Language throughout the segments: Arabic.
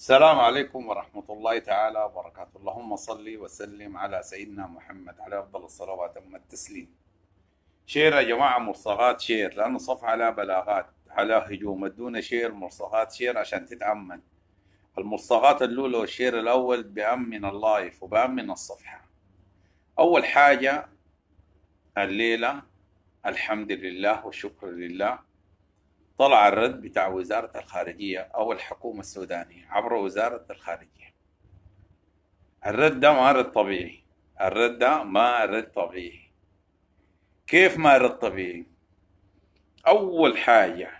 السلام عليكم ورحمة الله تعالى وبركاته اللهم صل وسلم على سيدنا محمد على أفضل الصلوات وأتم التسليم شير يا جماعة مرصغات شير لأنه صف على بلاغات على هجوم دون شير مرصغات شير عشان تتأمن المرصغات الأولى والشير الأول بأمن اللايف وبأمن الصفحة أول حاجة الليلة الحمد لله والشكر لله طلع الرد بتاع وزارة الخارجية أو الحكومة السودانية عبر وزارة الخارجية الرد ده ما رد طبيعي الرد ده ما رد طبيعي كيف ما رد طبيعي أول حاجة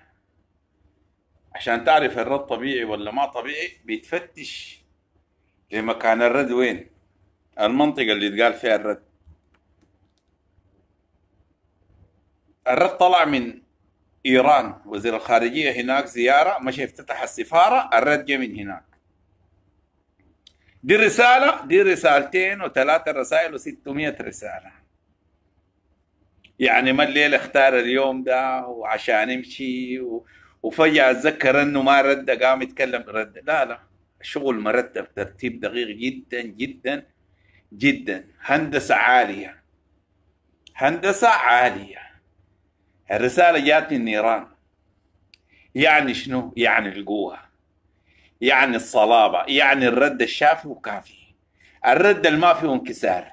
عشان تعرف الرد طبيعي ولا ما طبيعي بتفتش لمكان الرد وين المنطقة اللي اتقال فيها الرد الرد طلع من ايران وزير الخارجيه هناك زياره مشى افتتح السفاره الرد من هناك دي رساله دي رسالتين وثلاثه رسائل رساله يعني ما الليل اختار اليوم ده وعشان امشي و... وفجاه اتذكر انه ما رد قام يتكلم رد لا لا الشغل مرتب ترتيب دقيق جدا جدا جدا هندسه عاليه هندسه عاليه الرسالة جات من نيران يعني شنو؟ يعني القوة يعني الصلابة يعني الرد الشافي وكافي الرد ما فيه انكسار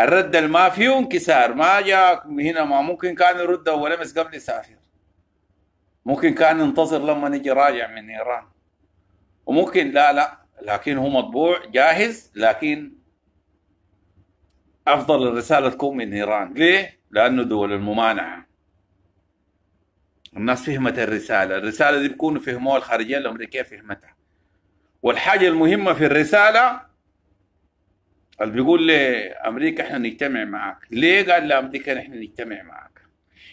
الرد ما فيه انكسار ما جاك هنا ما ممكن كان يرد مس قبل يسافر ممكن كان ينتظر لما نجي راجع من ايران وممكن لا لا لكن هو مطبوع جاهز لكن افضل الرساله تكون من ايران، ليه؟ لانه دول الممانعه. الناس فهمت الرساله، الرساله دي بيكونوا فهموها الخارجيه الامريكيه فهمتها. والحاجه المهمه في الرساله اللي بيقول لامريكا احنا نجتمع معاك، ليه قال لامريكا احنا نجتمع معاك؟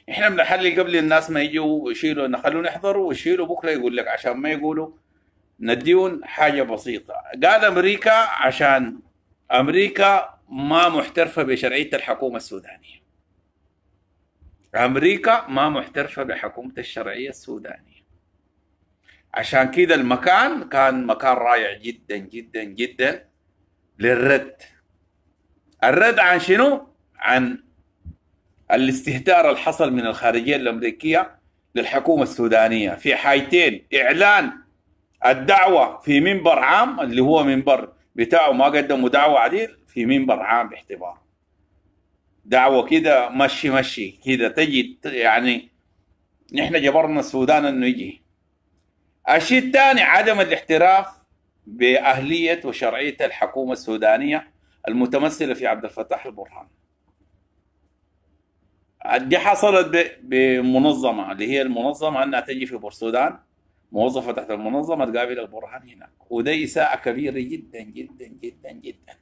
احنا بنحلل قبل الناس ما يجوا يشيلوا خلونا نحضروا ويشيلوا بكره يقول لك عشان ما يقولوا نديون حاجه بسيطه، قال امريكا عشان امريكا ما محترفة بشرعية الحكومة السودانية أمريكا ما محترفة بحكومة الشرعية السودانية عشان كده المكان كان مكان رائع جدا جدا جدا للرد الرد عن شنو؟ عن الاستهتار اللي حصل من الخارجية الأمريكية للحكومة السودانية في حايتين إعلان الدعوة في منبر عام اللي هو منبر بتاعه ما قدموا دعوة عديل في منبر عام باحتضار دعوة كده مشي مشي كده تجي يعني نحن جبرنا السودان انه يجي الشيء الثاني عدم الاحتراف بأهلية وشرعية الحكومة السودانية المتمثلة في عبد الفتاح البرهان دي حصلت بمنظمة اللي هي المنظمة أنها تجي في بورسودان موظفه تحت المنظمه تقابل البرهان هناك وده اساءه كبيره جدا جدا جدا جدا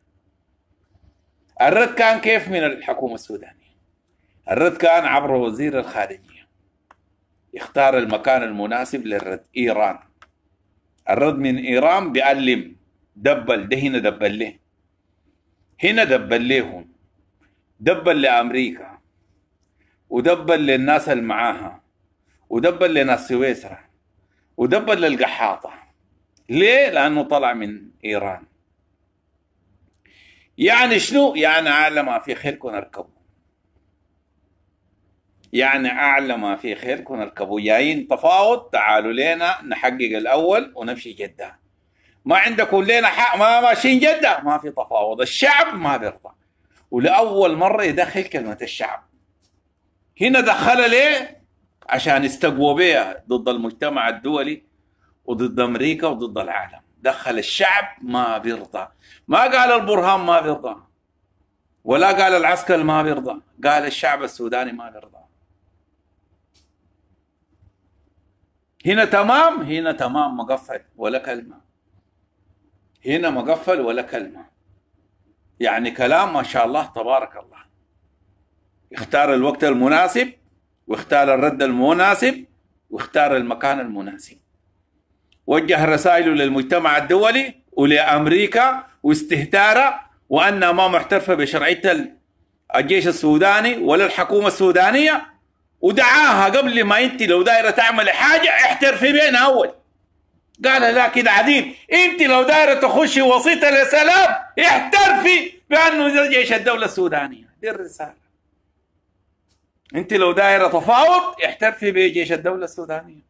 الرد كان كيف من الحكومه السودانيه الرد كان عبر وزير الخارجيه اختار المكان المناسب للرد ايران الرد من ايران بيعلم دبل ده هنا دبل ليه هنا دبل ليهم دبل لامريكا ودبل للناس اللي معاها ودبل لناس سويسرا ودبل للقحاطة ليه؟ لأنه طلع من إيران يعني شنو؟ يعني أعلى ما في خيركم اركبوا يعني أعلى ما في خيركم اركبوا جايين تفاوض تعالوا لنا نحقق الأول ونمشي جدة ما عندكم لنا حق ما ماشيين جدة ما في تفاوض الشعب ما بيرضى ولأول مرة يدخل كلمة الشعب هنا دخلها ليه؟ عشان استقوا بها ضد المجتمع الدولي وضد امريكا وضد العالم دخل الشعب ما بيرضى ما قال البرهان ما بيرضى ولا قال العسكر ما بيرضى قال الشعب السوداني ما بيرضى هنا تمام هنا تمام مقفل ولا كلمه هنا مقفل ولا كلمه يعني كلام ما شاء الله تبارك الله اختار الوقت المناسب واختار الرد المناسب واختار المكان المناسب وجه رسائله للمجتمع الدولي ولأمريكا واستهتاره وأنها ما محترفة بشرعية الجيش السوداني ولا الحكومة السودانية ودعاها قبل ما انت لو دايرة تعمل حاجة احترفي بينها أول قال لكن عديد انت لو دايرة تخشي وسيطة لسلام احترفي بأنه جيش الدولة السودانية دي الرسالة انت لو دايره تفاوض احترفي بجيش الدوله السودانيه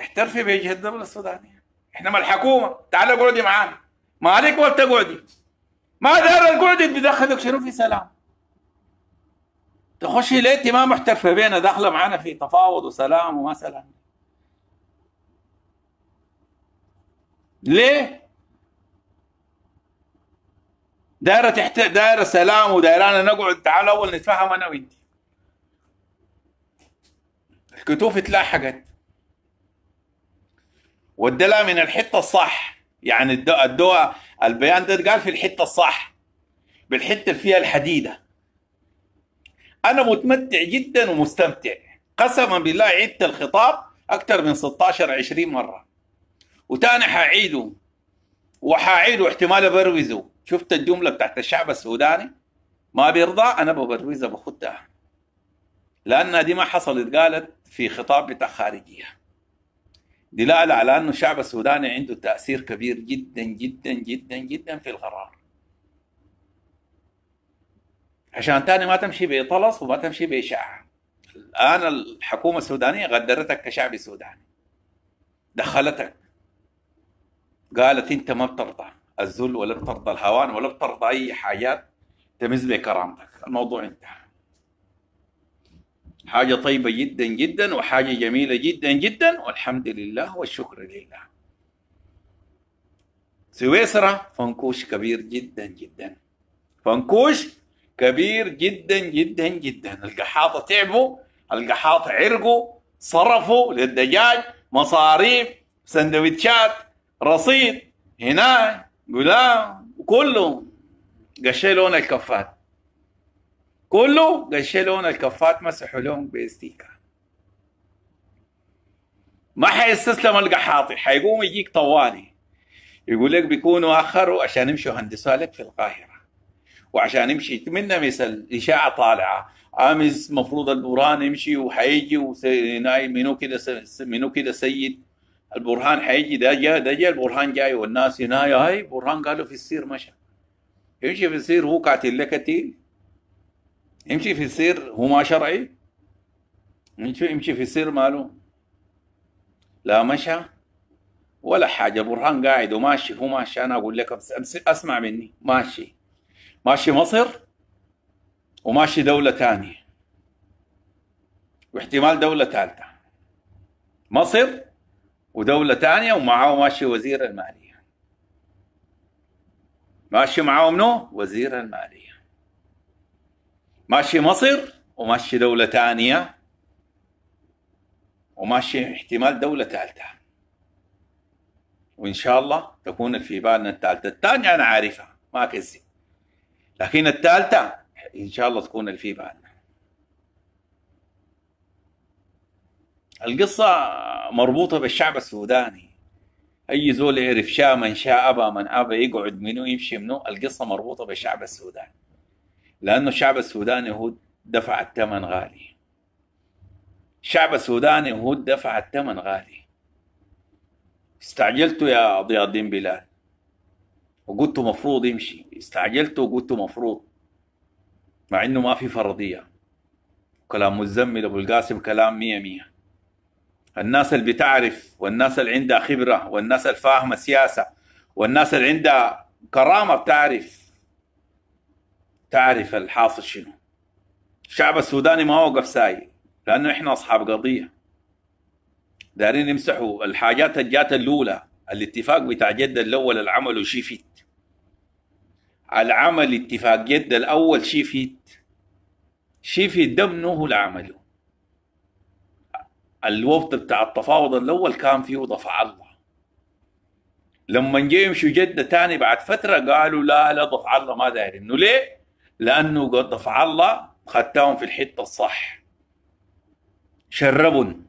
احترفي بجيش الدوله السودانيه احنا مع الحكومه تعال اقعدي معانا ما عليك وقت تقعدي ما دار القعدة بيدخلك شنو في سلام تخشي ليتي ما محترفه بينا داخله معانا في تفاوض وسلام وما سلام ليه دايره تحت دايره سلام ودايره انا نقعد تعال اول نتفاهم انا وانت الكتوف اتلاحقت ودلا من الحته الصح يعني الدواء البيان ده قال في الحته الصح بالحته اللي فيها الحديده انا متمتع جدا ومستمتع قسما بالله عدت الخطاب اكثر من 16 20 مره وتاني حاعيده وحاعيده احتمال ابروزه شفت الجمله بتاعت الشعب السوداني ما بيرضى انا ببروزها بخدها لان دي ما حصلت قالت في خطاب بتاع خارجيه دلاله على انه الشعب السوداني عنده تاثير كبير جدا جدا جدا جدا في القرار عشان تاني ما تمشي بطلس وما تمشي بإشاعة الآن الحكومة السودانية غدرتك كشعب سوداني دخلتك قالت أنت ما بترضى الذل ولا بترضى الهوان ولا بترضى أي حاجات تمز بكرامتك الموضوع انتهى حاجة طيبة جدا جدا وحاجة جميلة جدا جدا والحمد لله والشكر لله سويسرا فنكوش كبير جدا جدا فنكوش كبير جدا جدا جدا القحاطة تعبوا القحاطة عرقوا صرفوا للدجاج مصاريف سندويتشات رصيد هناك بيقول لا كله قشي لون الكفات كله قشي لون الكفات مسحوا لهم بيستيكا ما حيستسلم القحاطي حيقوم يجيك طوالي يقول لك بيكونوا اخروا عشان يمشوا هندسوا لك في القاهره وعشان يمشي منا مثل اشاعه طالعه امس مفروض البوران يمشي وحيجي منو كده منو كده سيد البرهان حيجي ده جاء ده جاء البرهان جاي والناس هنا هاي برهان قالوا في السير مشى يمشي في السير هو قاتل لك قتيل يمشي في السير هو ما شرعي يمشي يمشي في السير ماله لا مشى ولا حاجه برهان قاعد وماشي هو ماشي انا اقول لك اسمع مني ماشي ماشي مصر وماشي دوله ثانيه واحتمال دوله ثالثه مصر ودولة ثانية ومعاه ماشي وزير المالية ماشي معه منو؟ وزير المالية ماشي مصر وماشي دولة ثانية وماشي احتمال دولة ثالثة وإن شاء الله تكون في بالنا الثالثة الثانية أنا عارفها ما كذب لكن الثالثة إن شاء الله تكون في بالنا القصة مربوطة بالشعب السوداني أي زول يعرف شاء من شاء أبى من أبى يقعد منه يمشي منه القصة مربوطة بالشعب السوداني لأنه الشعب السوداني هو دفع الثمن غالي الشعب السوداني هو دفع الثمن غالي استعجلته يا ضياء الدين بلال وقلت مفروض يمشي استعجلته وقلت مفروض مع انه ما في فرضيه كلام مزمل ابو القاسم كلام مية مية الناس اللي بتعرف والناس اللي عندها خبرة والناس اللي فاهمة سياسة والناس اللي عندها كرامة بتعرف تعرف الحاصل شنو الشعب السوداني ما وقف ساي لأنه إحنا أصحاب قضية دارين يمسحوا الحاجات الجات الأولى الاتفاق بتاع جدة الأول العمل وشيفيت العمل اتفاق جدة الأول شيفيت شيفيت ده منه العمل الوفد بتاع التفاوض الاول كان فيه ضفع الله لما جه يمشوا جده تاني بعد فتره قالوا لا لا ضفع الله ما داير انه ليه؟ لانه قد ضفع الله خدتهم في الحته الصح شربهم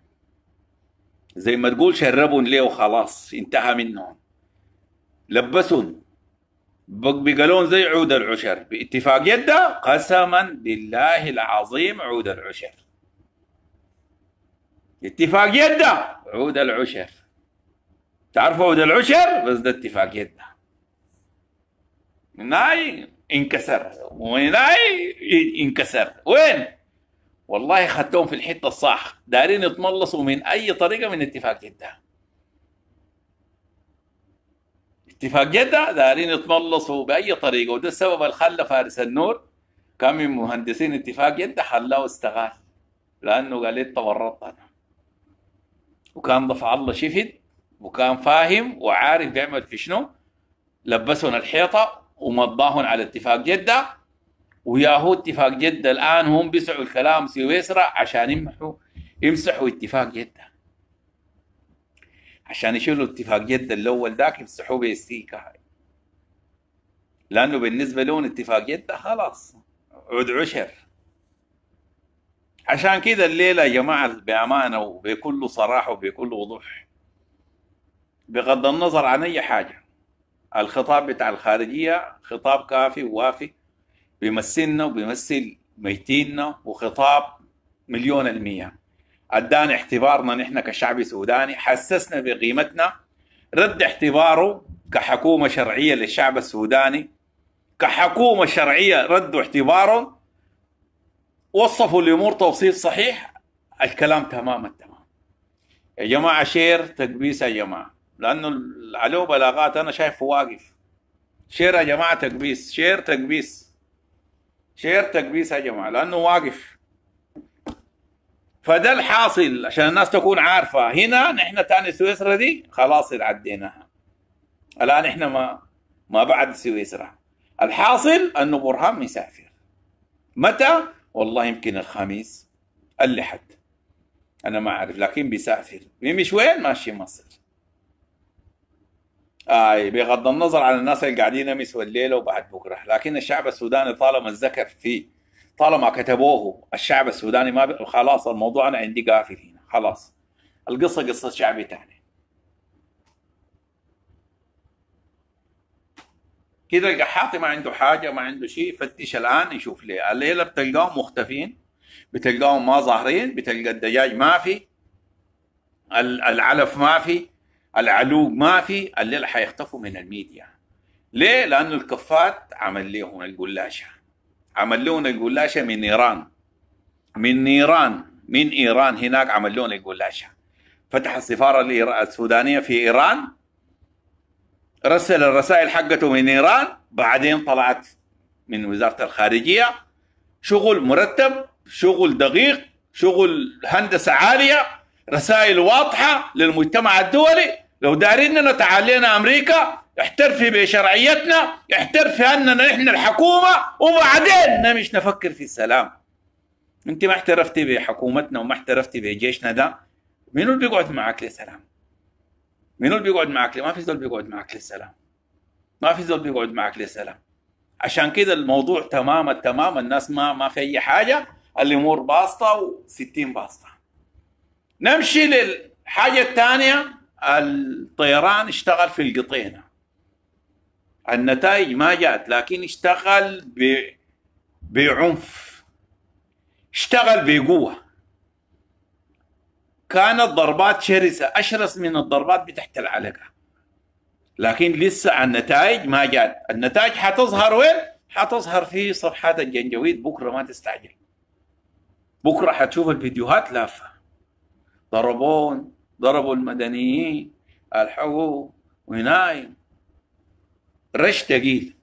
زي ما تقول شربهم ليه وخلاص انتهى منهم لبسهم بقلون زي عود العشر باتفاق يده قسما بالله العظيم عود العشر اتفاق يدة عود العشر تعرفوا عود العشر بس ده اتفاق يدة من هاي انكسر ومن هاي انكسر وين؟ والله خدتهم في الحتة الصح دارين يتملصوا من أي طريقة من اتفاق يدة اتفاق جدة دارين يتملصوا بأي طريقة وده السبب اللي خلى فارس النور كان من مهندسين اتفاق جدة خلاه استغال لأنه قال لي تورطت أنا وكان ضفع الله شفت وكان فاهم وعارف بيعمل في شنو لبسهم الحيطه ومضاهم على اتفاق جده وياهو اتفاق جده الان هم بيسعوا الكلام سويسرا عشان يمحوا يمسحوا اتفاق جده عشان يشيلوا اتفاق جده الاول ذاك يمسحوه بالسيكا هاي لانه بالنسبه لهم اتفاق جده خلاص عود عشر عشان كده الليله يا جماعه بامانه وبكل صراحه وبكل وضوح بغض النظر عن اي حاجه الخطاب بتاع الخارجيه خطاب كافي ووافي بيمثلنا وبيمثل ميتيننا وخطاب مليون المية ادانا اعتبارنا نحن كشعب سوداني حسسنا بقيمتنا رد اعتباره كحكومة شرعية للشعب السوداني كحكومة شرعية ردوا اعتبارهم وصفوا الامور توصيف صحيح الكلام تمام التمام يا جماعه شير تقبيس يا جماعه لانه عليه بلاغات انا شايفه واقف شير يا جماعه تقبيس شير تقبيس شير تقبيس يا جماعه لانه واقف فده الحاصل عشان الناس تكون عارفه هنا نحن تاني سويسرا دي خلاص عديناها الان احنا ما ما بعد سويسرا الحاصل انه برهان مسافر متى والله يمكن الخميس اللحد انا ما اعرف لكن بيسافر بيمش وين ماشي مصر اي بغض النظر عن الناس اللي قاعدين امس والليله وبعد بكره لكن الشعب السوداني طالما الذكر فيه طالما كتبوه الشعب السوداني ما خلاص الموضوع انا عندي قافل هنا خلاص القصه قصه شعبي ثاني كده القحاطي ما عنده حاجه ما عنده شيء فتش الان يشوف ليه الليله بتلقاهم مختفين بتلقاهم ما ظاهرين بتلقى الدجاج ما في العلف ما في العلوق ما في الليله حيختفوا من الميديا ليه؟ لأن الكفات عمل لهم القلاشه عمل لهم القلاشه من إيران من نيران من إيران هناك عمل لهم القلاشه فتح السفارة السودانية في إيران رسل الرسائل حقته من ايران بعدين طلعت من وزاره الخارجيه شغل مرتب شغل دقيق شغل هندسه عاليه رسائل واضحه للمجتمع الدولي لو دارين تعالينا امريكا احترفي بشرعيتنا احترفي اننا احنا الحكومه وبعدين نمش نفكر في السلام انت ما احترفتي بحكومتنا وما احترفتي بجيشنا ده منو بيقعد معك سلام منو اللي بيقعد معك ما في زول بيقعد معك للسلام ما في زول بيقعد معك للسلام عشان كده الموضوع تماما تماما الناس ما ما في اي حاجه الامور باسطه و60 باسطه نمشي للحاجه الثانيه الطيران اشتغل في القطينه النتائج ما جات لكن اشتغل ب... بعنف اشتغل بقوه كانت ضربات شرسة أشرس من الضربات بتحت العلقة لكن لسه النتائج ما جات النتائج حتظهر وين؟ حتظهر في صفحات الجنجويد بكرة ما تستعجل بكرة حتشوف الفيديوهات لافة ضربون ضربوا المدنيين الحقوا ونايم رش تقيل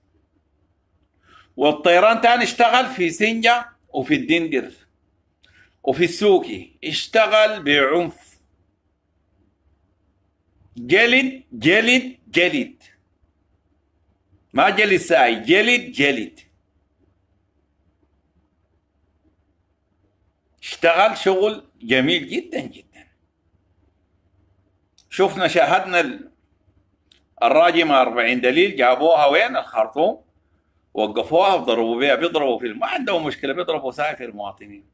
والطيران تاني اشتغل في سنجة وفي الدندر وفي السوق اشتغل بعنف جلد جلد جلد ما جلد ساي جلد جلد اشتغل شغل جميل جدا جدا شفنا شاهدنا الراجمة 40 دليل جابوها وين الخرطوم وقفوها وضربوا بها بيضربوا في ما عندهم مشكلة بيضربوا ساي في المواطنين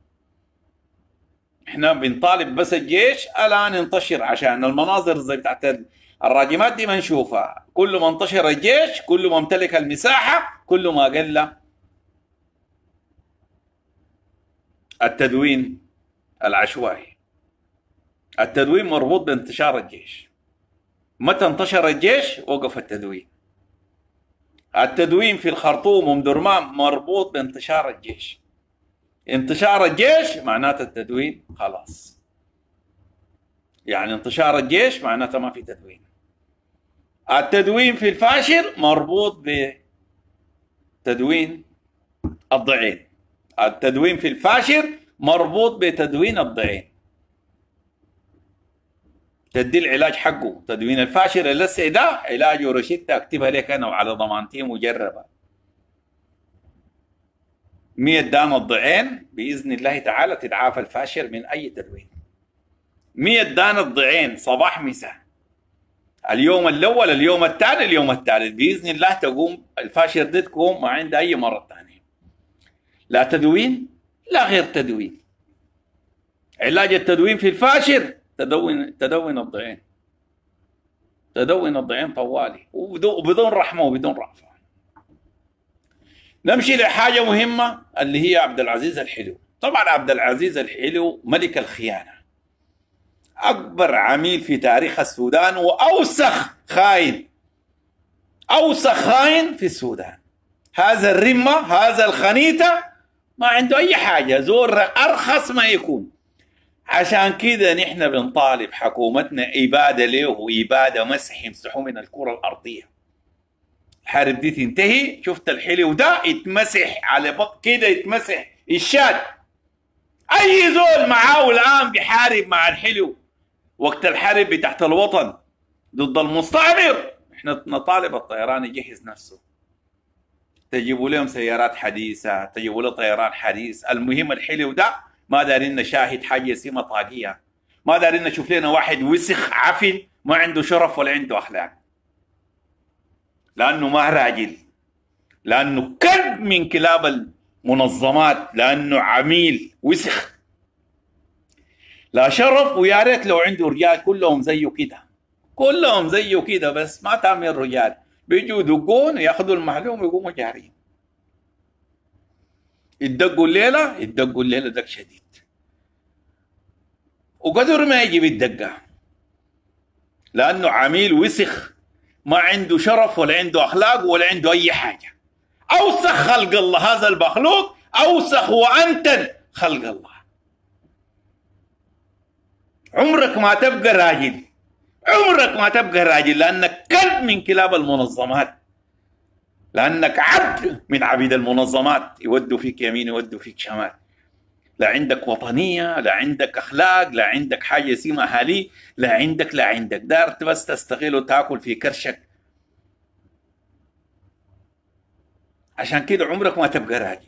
احنا بنطالب بس الجيش الان انتشر عشان المناظر زي بتاعت الراجمات دي ما نشوفها كل ما انتشر الجيش كل ما امتلك المساحه كل ما قل التدوين العشوائي التدوين مربوط بانتشار الجيش متى انتشر الجيش وقف التدوين التدوين في الخرطوم ومدرمان مربوط بانتشار الجيش انتشار الجيش معناته التدوين خلاص يعني انتشار الجيش معناته ما في تدوين التدوين في الفاشر مربوط بتدوين الضعين التدوين في الفاشر مربوط بتدوين الضعين تدي العلاج حقه تدوين الفاشر لسه ده علاجه روشته اكتبها لك انا وعلى ضمانتي مجربه 100 دان الضعين باذن الله تعالى تتعافى الفاشل من اي تدوين 100 دان الضعين صباح مساء اليوم الاول اليوم الثاني اليوم الثالث باذن الله تقوم الفاشل دي تقوم ما عند اي مرض ثاني لا تدوين لا غير تدوين علاج التدوين في الفاشر تدون تدون الضعين تدون الضعين طوالي وبدون رحمه وبدون رأفه نمشي لحاجة مهمة اللي هي عبد العزيز الحلو طبعا عبد العزيز الحلو ملك الخيانة أكبر عميل في تاريخ السودان وأوسخ خاين أوسخ خاين في السودان هذا الرمة هذا الخنيتة ما عنده أي حاجة زور أرخص ما يكون عشان كده نحن بنطالب حكومتنا إبادة له وإبادة مسح يمسحوه من الكرة الأرضية الحارب دي تنتهي شفت الحلي وده يتمسح على بق كده يتمسح الشاد اي زول معاه الان بيحارب مع الحلو وقت الحرب بتاعت الوطن ضد المستعمر احنا نطالب الطيران يجهز نفسه تجيبوا لهم سيارات حديثه تجيبوا له طيران حديث المهم الحلو ده ما دارين نشاهد حاجه اسمها طاقيه ما دارين نشوف لنا واحد وسخ عفن ما عنده شرف ولا عنده اخلاق لأنه ما راجل لأنه كلب من كلاب المنظمات لأنه عميل وسخ لا شرف ويا ريت لو عنده رجال كلهم زيه كده كلهم زيه كده بس ما تعمل رجال بيجوا يدقون وياخذوا المعلومه ويقوموا جارين يدقوا الليله يدقوا الليله دق شديد وقدر ما يجيب الدقه لانه عميل وسخ ما عنده شرف ولا عنده اخلاق ولا عنده اي حاجه اوسخ خلق الله هذا المخلوق اوسخ وانتن خلق الله عمرك ما تبقى راجل عمرك ما تبقى راجل لانك كلب من كلاب المنظمات لانك عبد من عبيد المنظمات يودوا فيك يمين يودوا فيك شمال لا عندك وطنيه لا عندك اخلاق لا عندك حاجه اسمها اهالي لا عندك لا عندك دارت بس تستغل وتاكل في كرشك عشان كده عمرك ما تبقى راجل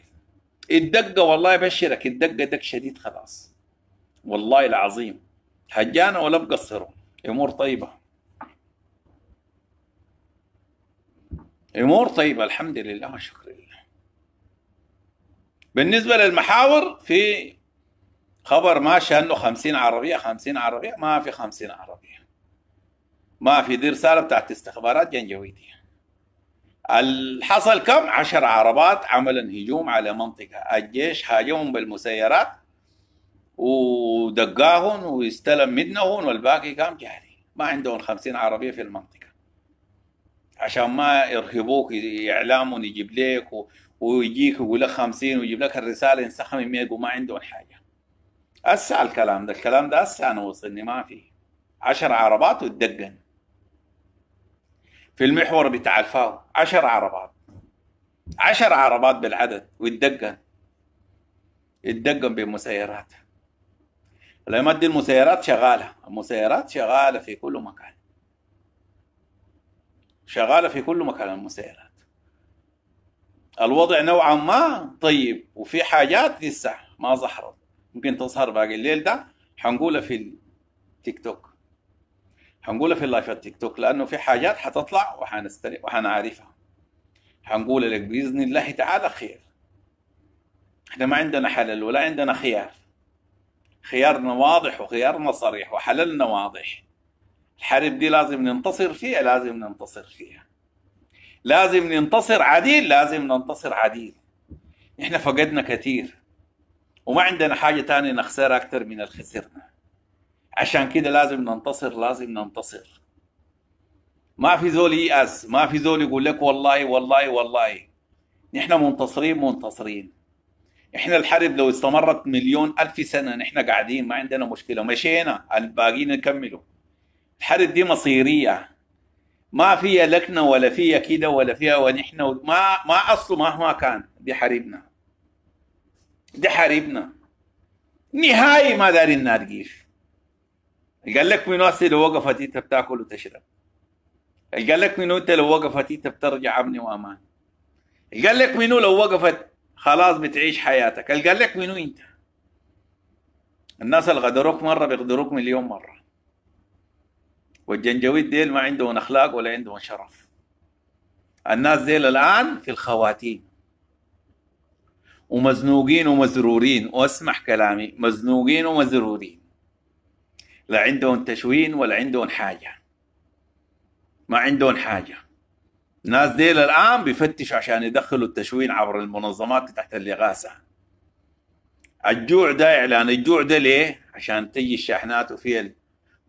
الدقه والله يبشرك الدقه دق شديد خلاص والله العظيم حجانا ولا بقصروا امور طيبه امور طيبه الحمد لله والشكر لله بالنسبة للمحاور في خبر ماشي انه 50 عربية 50 عربية ما في 50 عربية ما في دي رسالة بتاعت استخبارات جنجويدية حصل كم؟ 10 عربات عملا هجوم على منطقة الجيش هاجمهم بالمسيرات ودقاهم واستلم منهم والباقي كان جاري ما عندهم 50 عربية في المنطقة عشان ما يرهبوك اعلام يجيب ليك ويجيك ويقول لك 50 ويجيب لك الرساله ينسخها من 100 وما عندهم حاجه اسع الكلام ده الكلام ده اسع انا وصلني ما في 10 عربات وتدقن في المحور بتاع الفاو 10 عربات 10 عربات بالعدد وتدقن يتدقن بمسيرات الأيامات دي المسيرات شغالة المسيرات شغالة في كل مكان شغالة في كل مكان المسيرات الوضع نوعا ما طيب وفي حاجات لسه ما ظهرت ممكن تظهر باقي الليل ده حنقولها في التيك توك حنقولها في اللايف التيك توك لانه في حاجات حتطلع وحنستري وحنعرفها حنقول لك باذن الله تعالى خير احنا ما عندنا حلل ولا عندنا خيار خيارنا واضح وخيارنا صريح وحللنا واضح الحرب دي لازم ننتصر فيها لازم ننتصر فيها لازم ننتصر عديل لازم ننتصر عديل احنا فقدنا كثير وما عندنا حاجة تانية نخسرها أكثر من الخسرنا عشان كده لازم ننتصر لازم ننتصر ما في زول ييأس ما في زول يقول لك والله والله والله نحن منتصرين منتصرين احنا الحرب لو استمرت مليون ألف سنة نحن قاعدين ما عندنا مشكلة مشينا الباقيين نكملوا الحرب دي مصيرية ما فيها لكنا ولا فيها كده ولا فيها ونحن ما ما أصله مهما كان دي حريبنا دي حريبنا نهائي ما دارين كيف قال لك منو أصلي لو وقفت أنت بتاكل وتشرب قال لك منو أنت لو وقفت أنت بترجع أمن وأمان قال لك منو لو وقفت خلاص بتعيش حياتك قال لك منو أنت الناس اللي غدروك مرة بيغدروك مليون مرة والجنجويد ديل ما عندهم اخلاق ولا عندهم شرف الناس ديل الان في الخواتيم ومزنوقين ومزرورين واسمح كلامي مزنوقين ومزرورين لا عندهم تشوين ولا عندهم حاجه ما عندهم حاجه الناس ديل الان بيفتشوا عشان يدخلوا التشوين عبر المنظمات تحت الاغاثه الجوع ده اعلان الجوع ده ليه؟ عشان تجي الشاحنات وفيها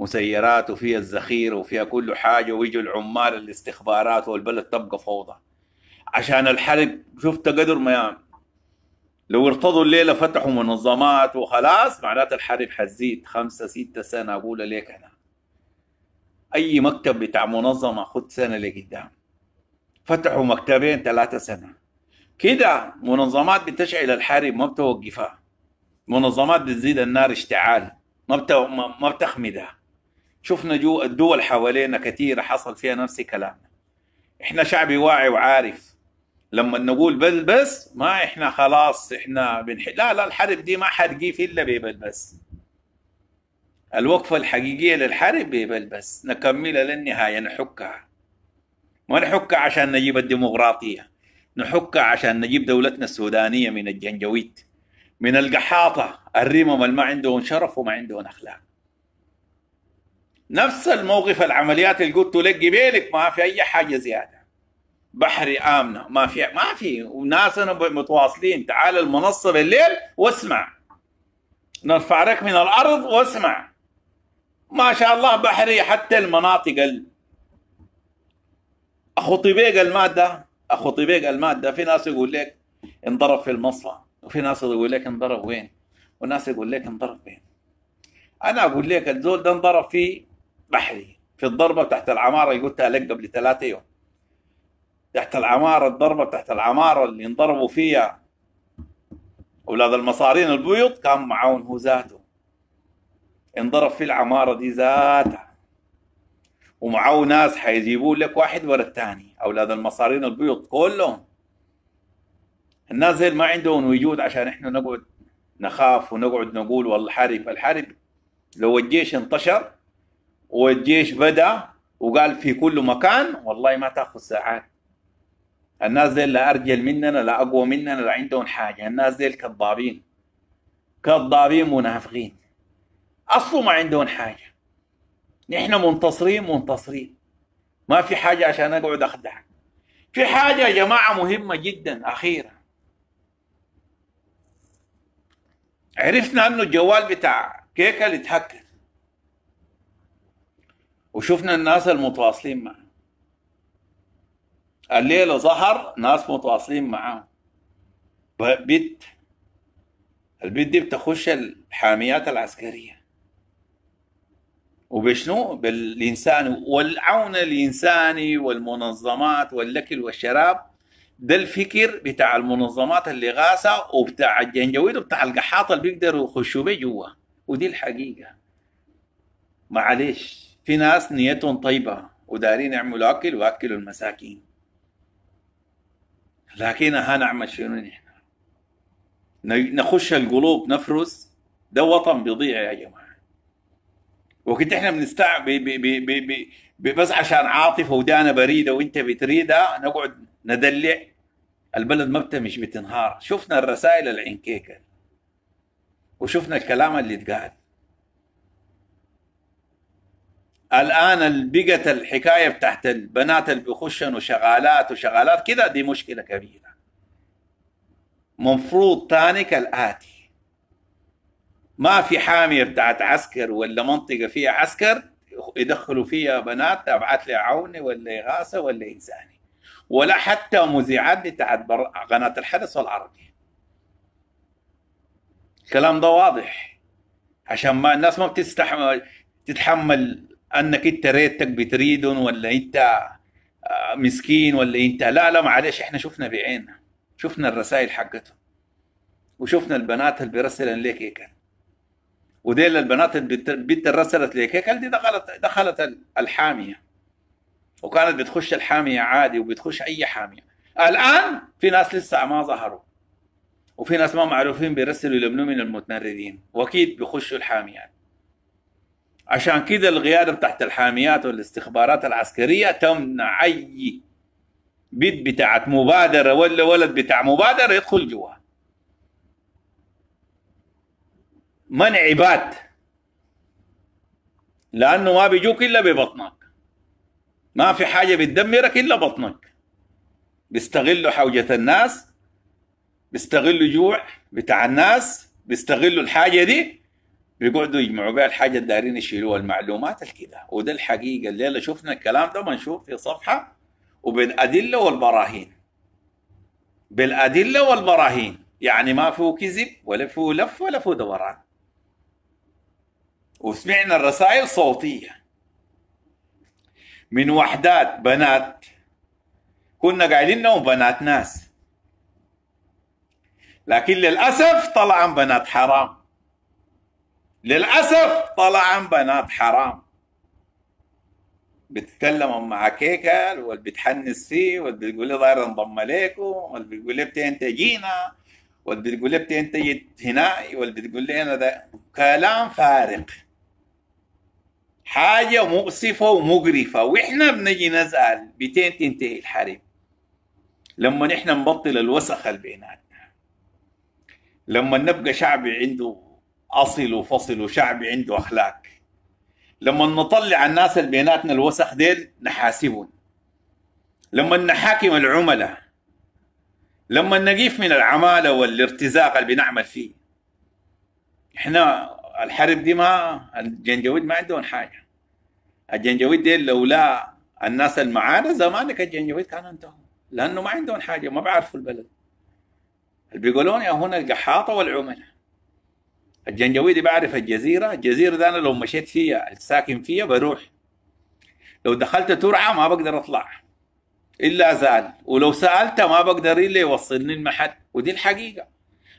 مسيرات وفيها الذخيره وفيها كل حاجه ويجوا العمال الاستخبارات والبلد تبقى فوضى عشان الحرق شفت قدر ما يعني. لو ارتضوا الليله فتحوا منظمات وخلاص معناته الحرب حتزيد خمسه سته سنه اقول لك انا اي مكتب بتاع منظمه خد سنه لقدام فتحوا مكتبين ثلاثه سنه كده منظمات بتشعل الحرب ما بتوقفها منظمات بتزيد النار اشتعال ما بتخمدها شفنا جو الدول حوالينا كثيرة حصل فيها نفس الكلام احنا شعبي واعي وعارف لما نقول بلبس ما احنا خلاص احنا بنح... لا لا الحرب دي ما حتجي في الا بيبل الوقفة الحقيقية للحرب بيبل نكملها للنهاية نحكها ما نحكها عشان نجيب الديمقراطية نحكها عشان نجيب دولتنا السودانية من الجنجويت من القحاطة الرمم اللي ما عندهم شرف وما عندهم أخلاق نفس الموقف العمليات اللي قلت لك قبيلك ما في اي حاجه زياده بحري امنه ما في ما في وناس انا متواصلين تعال المنصه بالليل واسمع نرفع لك من الارض واسمع ما شاء الله بحري حتى المناطق ال... اخو طبيق الماده اخو طبيق الماده في ناس يقول لك انضرب في المصفى وفي ناس يقول لك انضرب وين وناس يقول لك انضرب وين انا اقول لك الزول ده انضرب في بحري في الضربة تحت العمارة اللي قلتها لك قبل ثلاثة يوم تحت العمارة الضربة تحت العمارة اللي انضربوا فيها أولاد المصارين البيض كان معاون هو ذاته انضرب في العمارة دي ذاتها ومعه ناس حيجيبوا لك واحد ورا الثاني أولاد المصارين البيض كلهم الناس زي ما عندهم وجود عشان احنا نقعد نخاف ونقعد نقول والله حارب الحرب لو الجيش انتشر والجيش بدا وقال في كل مكان والله ما تاخذ ساعات الناس ديل لا ارجل مننا لا اقوى مننا لا عندهم حاجه الناس ديل كذابين كذابين منافقين اصلا ما عندهم حاجه نحن منتصرين منتصرين ما في حاجه عشان اقعد اخدعك في حاجه يا جماعه مهمه جدا اخيره عرفنا انه الجوال بتاع كيكه اللي اتهكر وشفنا الناس المتواصلين معه الليلة ظهر ناس متواصلين معاه بيت البيت دي بتخش الحاميات العسكرية وبشنو بالإنسان والعون الإنساني والمنظمات والأكل والشراب ده الفكر بتاع المنظمات اللي غاسة وبتاع الجنجويد وبتاع القحاط اللي بيقدروا يخشوا بيه جوا ودي الحقيقة معليش في ناس نيتهم طيبة ودارين يعملوا أكل وأكلوا المساكين لكن ها نعمل شنو نحن نخش القلوب نفرز ده وطن بيضيع يا جماعة وكنت احنا بنستع ب... ب... ب... بي بي بس عشان عاطفة ودانا بريدة وانت بتريدها نقعد ندلع البلد ما بتمش بتنهار شفنا الرسائل العنكيكة وشفنا الكلام اللي اتقال الان بقت الحكايه بتاعت البنات اللي بيخشن وشغالات وشغالات كده دي مشكله كبيره مفروض تاني كالاتي ما في حاميه بتاعت عسكر ولا منطقه فيها عسكر يدخلوا فيها بنات لي عوني ولا اغاثه ولا انساني ولا حتى مذيعات بتاعت قناه الحدث والعربي الكلام ده واضح عشان ما الناس ما بتستحمل تتحمل انك انت ريتك بتريدهم ولا انت آه، مسكين ولا انت لا لا معلش احنا شفنا بعيننا شفنا الرسائل حقتهم وشفنا البنات اللي بيرسلن لك هيكل وديل البنات البنت اللي رسلت لك هيكل دي دخلت دخلت الحاميه وكانت بتخش الحاميه عادي وبتخش اي حاميه الان في ناس لسه ما ظهروا وفي ناس ما معروفين بيرسلوا لمنو من المتمردين واكيد بيخشوا الحاميات عشان كده القيادة تحت الحاميات والاستخبارات العسكرية تمنع أي بيت بتاعت مبادرة ولا ولد بتاع مبادرة يدخل جوا منع عباد لأنه ما بيجوك إلا ببطنك ما في حاجة بتدمرك إلا بطنك بيستغلوا حوجة الناس بيستغلوا جوع بتاع الناس بيستغلوا الحاجة دي بيقعدوا يجمعوا بها الحاجه اللي دايرين يشيلوها المعلومات الكذا وده الحقيقه الليله شفنا الكلام ده منشور في صفحه وبالادله والبراهين بالادله والبراهين يعني ما فيه كذب ولا فيه لف ولا فيه دوران وسمعنا الرسائل صوتيه من وحدات بنات كنا قايلين انهم بنات ناس لكن للاسف طلعن بنات حرام للأسف عن بنات حرام بتتكلم مع كيكة واللي بتحنس فيه واللي بتقول لي ضاير انضم اليكم واللي بتقول لي تجينا واللي بتقول لي تجي هنا واللي بتقول لي انا ده كلام فارق حاجة مؤسفة ومقرفة واحنا بنجي نزعل بتين تنتهي الحريم لما نحن نبطل الوسخ اللي بيناتنا لما نبقى شعبي عنده اصل وفصل وشعبي عنده اخلاق لما نطلع الناس اللي بيناتنا الوسخ ديل نحاسبهم لما نحاكم العملاء لما نقيف من العمالة والارتزاق اللي بنعمل فيه احنا الحرب دي ما الجنجويد ما عندهم حاجة الجنجويد ديل لولا الناس المعانا زمانك الجنجويد كان انتهوا لأنه ما عندهم حاجة ما بيعرفوا البلد اللي بيقولون يا هنا القحاطة والعملاء الجنجويدي بعرف الجزيرة الجزيرة ده أنا لو مشيت فيها الساكن فيها بروح لو دخلت ترعة ما بقدر أطلع إلا زال ولو سألت ما بقدر إلا يوصلني المحل ودي الحقيقة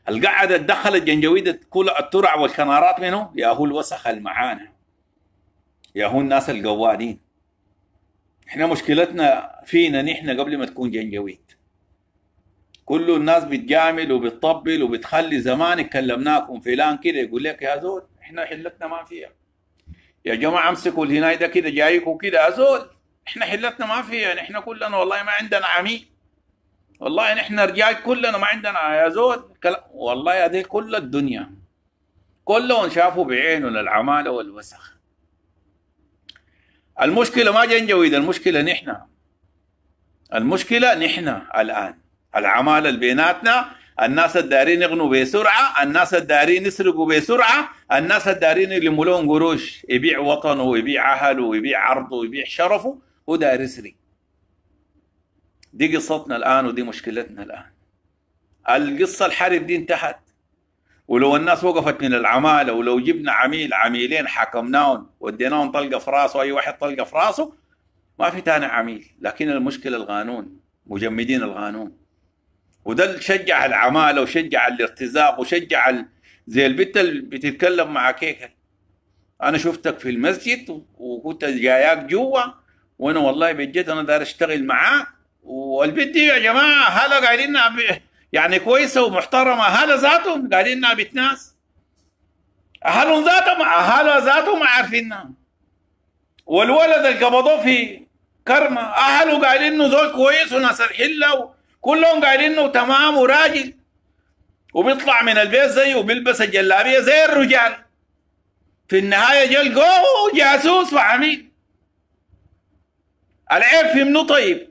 القعدة تدخل الجنجويد كل الترع والكنارات منه يا هو الوسخ المعانا يا هو الناس القوانين احنا مشكلتنا فينا نحن قبل ما تكون جنجويد كل الناس بتجامل وبتطبل وبتخلي زمان كلمناكم فلان كده يقول لك يا زول احنا حلتنا ما فيها يا جماعه امسكوا الهناي ده كده جايكم كده زول احنا حلتنا ما فيها يعني احنا كلنا والله ما عندنا عميل والله نحن رجال كلنا ما عندنا يا زول والله هذه كل الدنيا كلهم شافوا بعينه العماله والوسخ المشكله ما جنجويد المشكله نحن المشكله نحن الان العماله اللي بيناتنا الناس الدارين يغنوا بسرعه الناس الدارين يسرقوا بسرعه الناس الدارين يلموا لهم قروش يبيع وطنه ويبيع اهله ويبيع عرضه ويبيع شرفه دار يسرق دي قصتنا الان ودي مشكلتنا الان القصه الحرب دي انتهت ولو الناس وقفت من العماله ولو جبنا عميل عميلين حكمناهم وديناهم طلقه في راسه اي واحد طلقه في راسه ما في تاني عميل لكن المشكله القانون مجمدين القانون وده اللي شجع العماله وشجع الارتزاق وشجع ال... زي البنت اللي بتتكلم مع كيكه انا شفتك في المسجد وكنت جاياك جوا وانا والله بجد انا داير اشتغل معاك والبنت دي يا جماعه هلا قاعدين يعني كويسه ومحترمه هلا ذاتهم قاعدين بتناس ناس اهلهم ذاتهم اهلها ذاتهم عارفينها والولد اللي قبضوه في كرمه اهله قاعدين انه زول كويس وناس الحله كلهم قاعدين انه تمام وراجل وبيطلع من البيت زيه وبيلبس الجلابيه زي الرجال في النهايه جا جاسوس وعميل العيب في منو طيب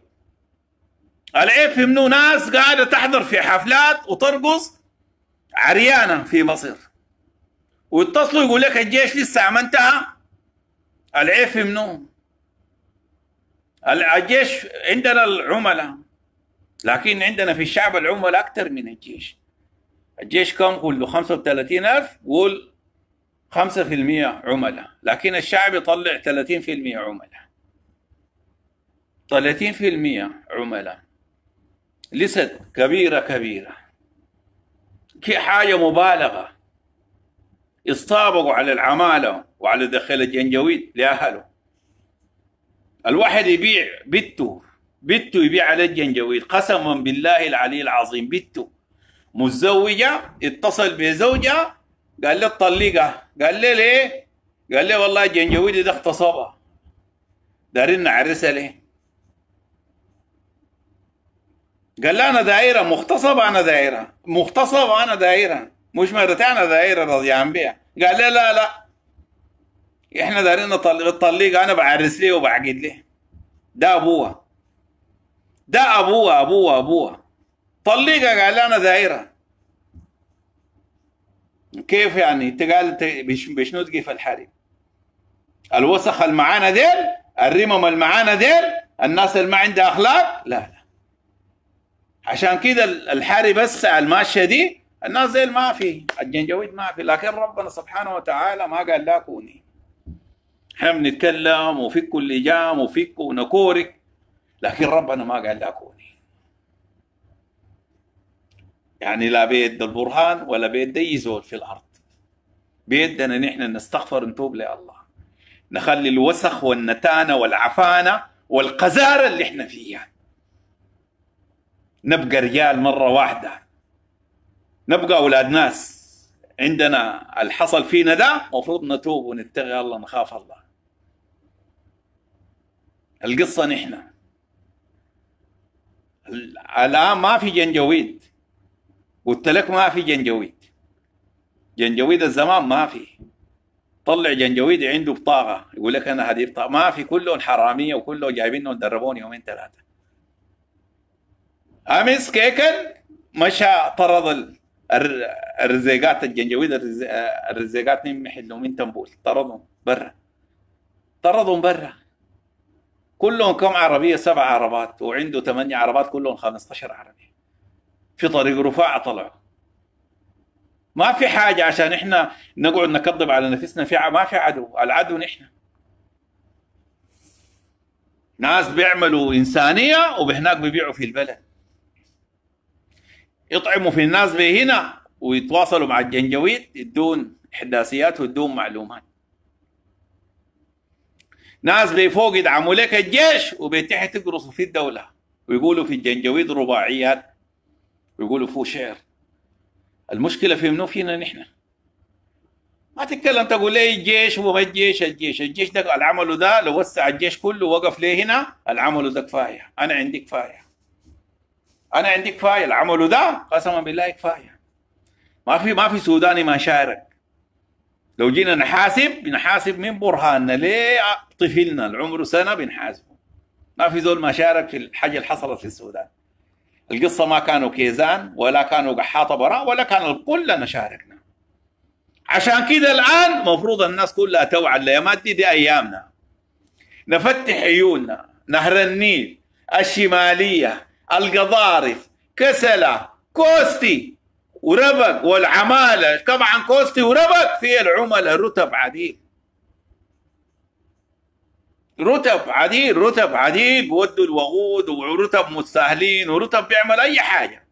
العيب في منو ناس قاعده تحضر في حفلات وترقص عريانه في مصر ويتصلوا يقول لك الجيش لسه ما انتهى العيب في منو الجيش عندنا العملاء لكن عندنا في الشعب العمال أكثر من الجيش الجيش كم كله ألف قول 5% عملاء لكن الشعب يطلع 30% عملاء 30% عملاء لست كبيرة كبيرة كي حاجة مبالغة يصطابقوا على العمالة وعلى دخل الجنجويد لأهله الواحد يبيع بيته بنته يبيع عليه الجنجويد قسما بالله العلي العظيم بنته متزوجه اتصل بزوجها قال له طلقها قال له ليه؟ قال له والله الجنجويد ده اغتصبها دارين نعرسها ليه؟ قال له انا دايره مغتصبه انا دايره مغتصبه انا دايره مش مرتي انا دايره رضيان بيها قال له لا لا احنا دارين الطليقة انا بعرس ليه وبعقد ليه ده ابوها ده أبوه أبوه أبوه طليقة قال انا دايره كيف يعني انت قال بشنو تقف الحريم الوسخ المعانا ديل الرمم المعانا ديل الناس اللي ما عندها اخلاق لا لا عشان كده الحرب بس الماشيه دي الناس زي ما في الجنجويد ما في لكن ربنا سبحانه وتعالى ما قال لا كوني احنا بنتكلم وفك اللجام وفك ونكورك لكن ربنا ما قال كوني يعني لا بيد البرهان ولا بيد اي زول في الارض بيدنا نحن نستغفر نتوب لله نخلي الوسخ والنتانه والعفانه والقذاره اللي احنا فيها نبقى رجال مره واحده نبقى اولاد ناس عندنا الحصل فينا ده المفروض نتوب ونتقي الله نخاف الله القصه نحن الآن ما في جنجويد قلت لك ما في جنجويد جنجويد الزمان ما في طلع جنجويد عنده بطاقة يقول لك أنا هذه بطاقة ما في كلهم حرامية وكلهم جايبينهم دربون يومين ثلاثة أمس كيكل مشى طرد الرزيقات الجنجويد الرزيقات من محل ومن تنبول طردهم برا طردهم برا كلهم كم عربيه سبع عربات وعنده ثمانيه عربات كلهم 15 عربيه في طريق رفاعه طلعوا ما في حاجه عشان احنا نقعد نكذب على نفسنا في ما في عدو العدو نحن ناس بيعملوا انسانيه وبهناك بيبيعوا في البلد يطعموا في الناس بهنا ويتواصلوا مع الجنجويد يدون احداثيات ويدون معلومات ناس بيفوق يدعموا لك الجيش وبتحت تقرصوا في الدوله ويقولوا في الجنجويد رباعيات ويقولوا فو شعر المشكله في منو فينا نحن ما تتكلم تقول لي الجيش وما الجيش الجيش الجيش ده العمل ده لو وسع الجيش كله وقف ليه هنا العمل ده كفايه انا عندي كفايه انا عندي كفايه العمل ده قسما بالله كفايه ما في ما في سوداني ما شارك لو جينا نحاسب بنحاسب من برهاننا ليه آه، طفلنا اللي عمره سنه بنحاسبه ما في زول ما شارك في الحاجه اللي حصلت في السودان القصه ما كانوا كيزان ولا كانوا قحاطه براء ولا كان كلنا شاركنا عشان كده الان مفروض الناس كلها توعى الايامات دي دي ايامنا نفتح عيوننا نهر النيل الشماليه القضارف كسله كوستي وربك والعمالة طبعا كوستي وربك في العملاء رتب عديد رتب عديد رتب عديد بودوا الوغود ورتب مستاهلين ورتب بيعمل أي حاجة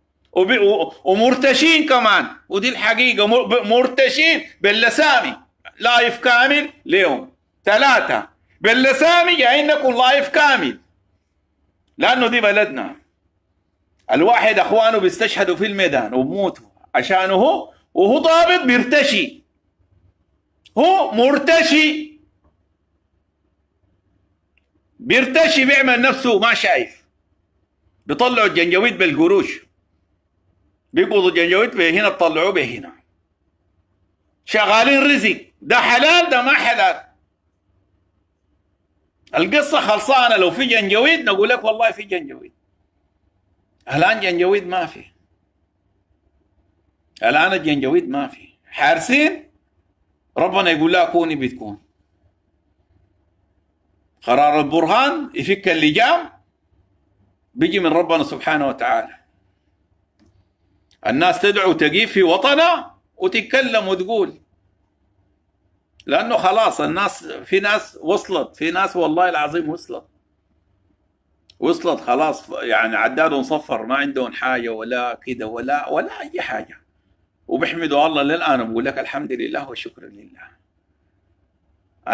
ومرتشين كمان ودي الحقيقة مرتشين باللسامي لايف كامل ليهم ثلاثة باللسامي يعني نكون لايف كامل لأنه دي بلدنا الواحد أخوانه بيستشهدوا في الميدان وبموتوا عشانه وهو ضابط بيرتشي هو مرتشي بيرتشي بيعمل نفسه ما شايف بيطلعوا الجنجويد بالقروش بيقبضوا الجنجويد هنا بيطلعوه بهنا شغالين رزق ده حلال ده ما حلال القصة خلصانة لو في جنجويد نقول لك والله في جنجويد الآن جنجويد ما في الآن الجنجويد ما في حارسين ربنا يقول لها كوني بتكون قرار البرهان يفك اللجام بيجي من ربنا سبحانه وتعالى الناس تدعو تقيف في وطنها وتتكلم وتقول لانه خلاص الناس في ناس وصلت في ناس والله العظيم وصلت وصلت خلاص يعني عدادهم صفر ما عندهم حاجه ولا كده ولا ولا اي حاجه وبحمدوا الله للان بقول لك الحمد لله وشكرا لله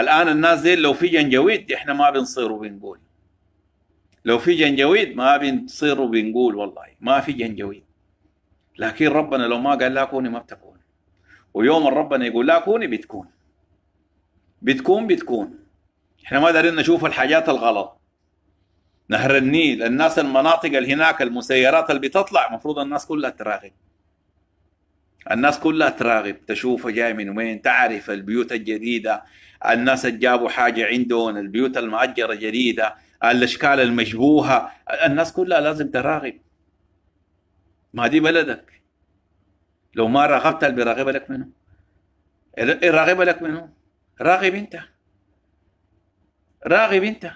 الان الناس دي لو في جنجويد احنا ما بنصير وبنقول لو في جنجويد ما بنصير وبنقول والله ما في جنجويد لكن ربنا لو ما قال لا كوني ما بتكون ويوم ربنا يقول لا كوني بتكون بتكون بتكون احنا ما دارين نشوف الحاجات الغلط نهر النيل الناس المناطق اللي هناك المسيرات اللي بتطلع المفروض الناس كلها تراقب الناس كلها تراغب تشوفه جاي من وين تعرف البيوت الجديده الناس اللي جابوا حاجه عندهم البيوت المأجره جديده الاشكال المشبوهه الناس كلها لازم تراغب ما دي بلدك لو ما راقبت اللي بيراغب لك منه يراقب لك منه راغب انت راغب انت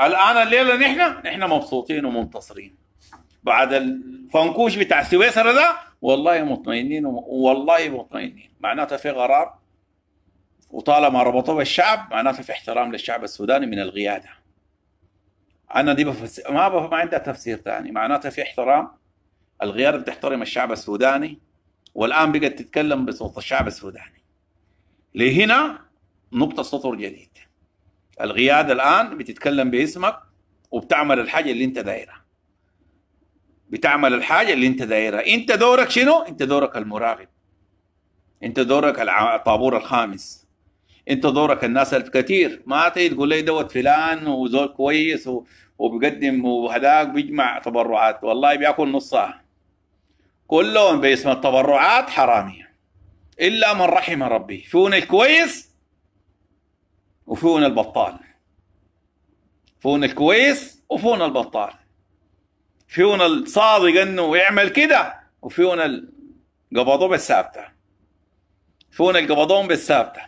الان الليله نحن نحن مبسوطين ومنتصرين بعد الفنكوش بتاع سويسرا ده والله مطمئنين والله مطمئنين معناتها في غرار وطالما ربطوا بالشعب معناتها في احترام للشعب السوداني من القياده انا دي بفس... ما بف... ما عندها تفسير ثاني معناتها في احترام القياده بتحترم الشعب السوداني والان بقت تتكلم بصوت الشعب السوداني لهنا نقطه سطر جديد القياده الان بتتكلم باسمك وبتعمل الحاجه اللي انت دايرها بتعمل الحاجه اللي انت دايرها انت دورك شنو انت دورك المراقب انت دورك الطابور الخامس انت دورك الناس الكثير ما تيجي تقول لي دوت فلان وزول كويس وبقدم وهداك بيجمع تبرعات والله بياكل نصها كلهم باسم التبرعات حرامية إلا من رحم ربي فون الكويس وفون البطال فون الكويس وفون البطال فيهم الصادق انه يعمل كده وفيهم القبضون بالثابته فيهم القبضون بالثابته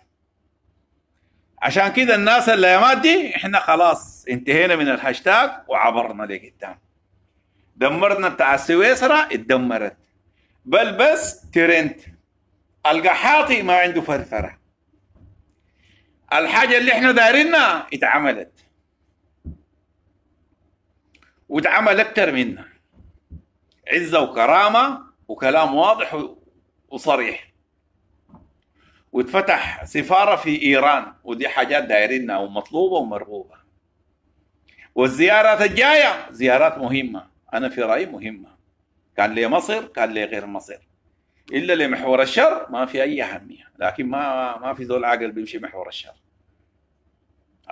عشان كده الناس اللي يا دي احنا خلاص انتهينا من الهاشتاج وعبرنا لقدام دمرنا بتاع سويسرا اتدمرت بل بس ترنت القحاطي ما عنده فرفره الحاجه اللي احنا دارينا اتعملت واتعمل اكثر منا عزه وكرامه وكلام واضح وصريح واتفتح سفاره في ايران ودي حاجات دايرينها ومطلوبه ومرغوبه والزيارات الجايه زيارات مهمه انا في رايي مهمه كان لمصر كان لغير مصر الا لمحور الشر ما في اي اهميه لكن ما ما في ذول عقل بيمشي محور الشر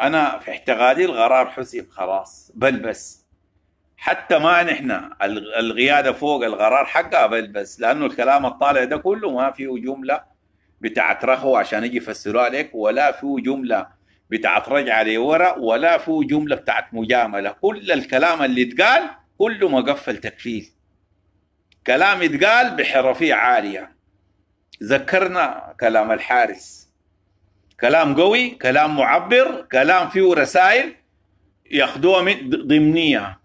انا في اعتقادي الغرار حسب خلاص بل بس حتى ما نحن القياده فوق القرار حقها بس لانه الكلام الطالع ده كله ما فيه جمله بتاعت رخو عشان يجي يفسروها لك ولا فيه جمله بتاعت رجع لي ورا ولا فيه جمله بتاعت مجامله كل الكلام اللي اتقال كله مقفل تكفيل كلام اتقال بحرفيه عاليه ذكرنا كلام الحارس كلام قوي كلام معبر كلام فيه رسائل ياخذوها ضمنيه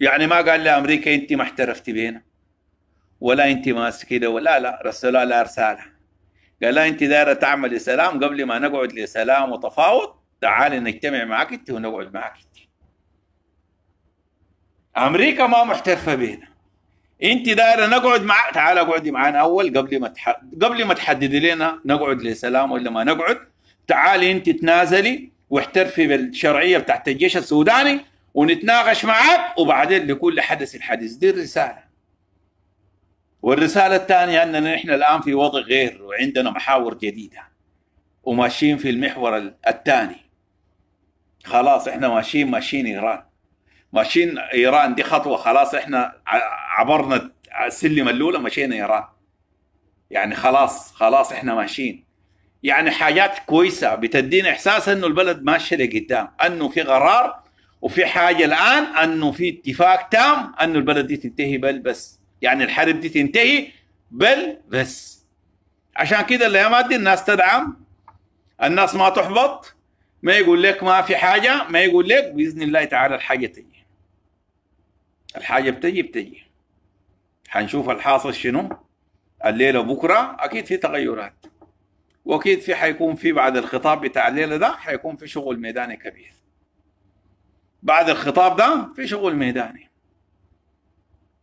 يعني ما قال لامريكا انت ما احترفتي بينا ولا انت ماسك كده ولا لا رسول الله رساله قال لا انت دايره تعملي سلام قبل ما نقعد لسلام وتفاوض تعالي نجتمع معك انت ونقعد معك انت امريكا ما محترفه بينا انت دايره نقعد مع تعالى اقعدي معانا اول قبل ما تح... قبل ما تحددي لنا نقعد لسلام ولا ما نقعد تعالي انت تنازلي واحترفي بالشرعيه بتاعت الجيش السوداني ونتناقش معاك وبعدين لكل حدث الحديث دي الرساله والرساله الثانيه اننا نحن الان في وضع غير وعندنا محاور جديده وماشيين في المحور الثاني خلاص احنا ماشيين ماشيين ايران ماشيين ايران دي خطوه خلاص احنا عبرنا السلم الاولى مشينا ايران يعني خلاص خلاص احنا ماشيين يعني حاجات كويسه بتدينا احساس انه البلد ماشيه لقدام انه في قرار وفي حاجه الان انه في اتفاق تام انه البلد دي تنتهي بل بس يعني الحرب دي تنتهي بل بس عشان كده الايامات دي الناس تدعم الناس ما تحبط ما يقول لك ما في حاجه ما يقول لك باذن الله تعالى الحاجه تجي الحاجه بتجي بتجي حنشوف الحاصل شنو الليله بكره اكيد في تغيرات واكيد في حيكون في بعد الخطاب بتاع الليله ده حيكون في شغل ميداني كبير بعد الخطاب ده في شغل ميداني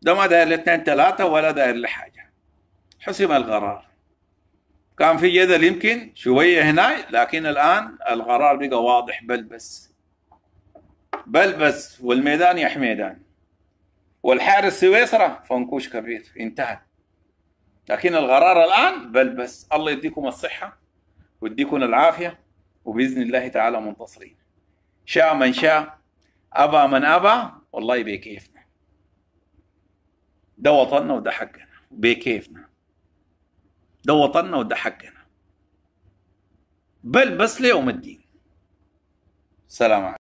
ده ما داير الاثنين ثلاثة ولا داير لحاجة حسم القرار كان في جدل يمكن شوية هنا لكن الآن القرار بقى واضح بلبس بلبس والميدان يا حميدان والحارس سويسرا فنكوش كبير انتهى لكن القرار الآن بلبس الله يديكم الصحة ويديكم العافية وبإذن الله تعالى منتصرين شاء من شاء أبى من أبى والله بكيفنا ده وطننا وده حقنا بكيفنا ده وطننا وده حقنا بل بس ليوم الدين سلام عليكم